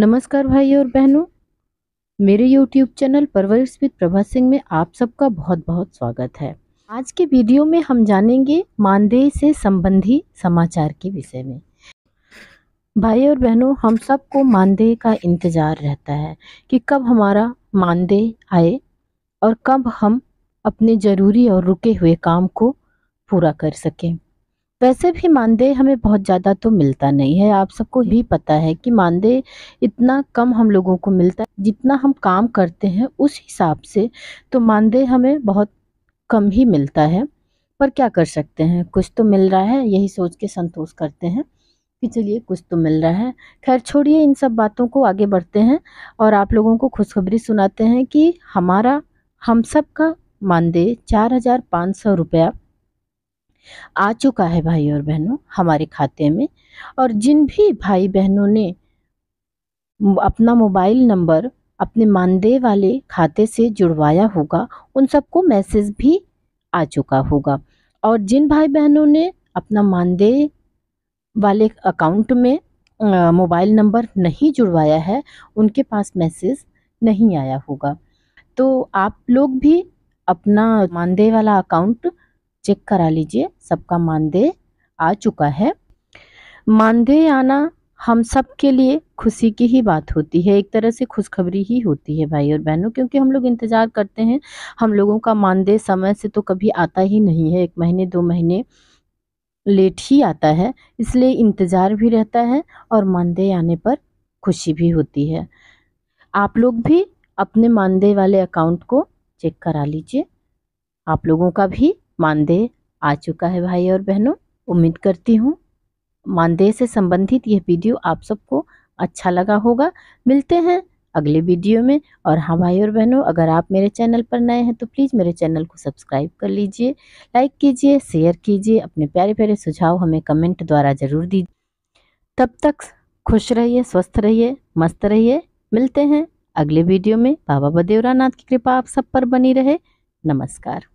नमस्कार भाई और बहनों मेरे YouTube channel Parvarish with Prabha Singh में आप सबका बहुत बहुत स्वागत है आज के वीडियो में हम जानेंगे मानदेय से संबंधी समाचार के विषय में भाई और बहनों हम सबको मानदेय का इंतज़ार रहता है कि कब हमारा मानदेय आए और कब हम अपने ज़रूरी और रुके हुए काम को पूरा कर सकें वैसे भी मानदेय हमें बहुत ज़्यादा तो मिलता नहीं है आप सबको भी पता है कि मानदेय इतना कम हम लोगों को मिलता है जितना हम काम करते हैं उस हिसाब से तो मानदेय हमें बहुत कम ही मिलता है पर क्या कर सकते हैं कुछ तो मिल रहा है यही सोच के संतोष करते हैं कि चलिए कुछ तो मिल रहा है खैर छोड़िए इन सब बातों को आगे बढ़ते हैं और आप लोगों को खुशखबरी सुनाते हैं कि हमारा हम सब का मानदेय चार हज़ार पाँच सौ रुपया आ चुका है भाई और बहनों हमारे खाते में और जिन भी भाई बहनों ने अपना मोबाइल नंबर अपने मानदेय वाले खाते से जुड़वाया होगा उन सबको मैसेज भी आ चुका होगा और जिन भाई बहनों ने अपना मानदेय वाले अकाउंट में मोबाइल नंबर नहीं जुड़वाया है उनके पास मैसेज नहीं आया होगा तो आप लोग भी अपना मानदेय वाला अकाउंट चेक करा लीजिए सबका मानदेय आ चुका है मानदेय आना हम सब के लिए खुशी की ही बात होती है एक तरह से खुशखबरी ही होती है भाई और बहनों क्योंकि हम लोग इंतज़ार करते हैं हम लोगों का मानदेय समय से तो कभी आता ही नहीं है एक महीने दो महीने लेट ही आता है इसलिए इंतज़ार भी रहता है और मानदेय आने पर खुशी भी होती है आप लोग भी अपने मानदेय वाले अकाउंट को चेक करा लीजिए आप लोगों का भी मानदेय आ चुका है भाई और बहनों उम्मीद करती हूँ मानदेय से संबंधित यह वीडियो आप सबको अच्छा लगा होगा मिलते हैं अगले वीडियो में और हाँ भाई और बहनों अगर आप मेरे चैनल पर नए हैं तो प्लीज़ मेरे चैनल को सब्सक्राइब कर लीजिए लाइक कीजिए शेयर कीजिए अपने प्यारे प्यारे सुझाव हमें कमेंट द्वारा ज़रूर दीजिए तब तक खुश रहिए स्वस्थ रहिए मस्त रहिए मिलते हैं अगले वीडियो में बाबा बदेवरा नाथ की कृपा आप सब पर बनी रहे नमस्कार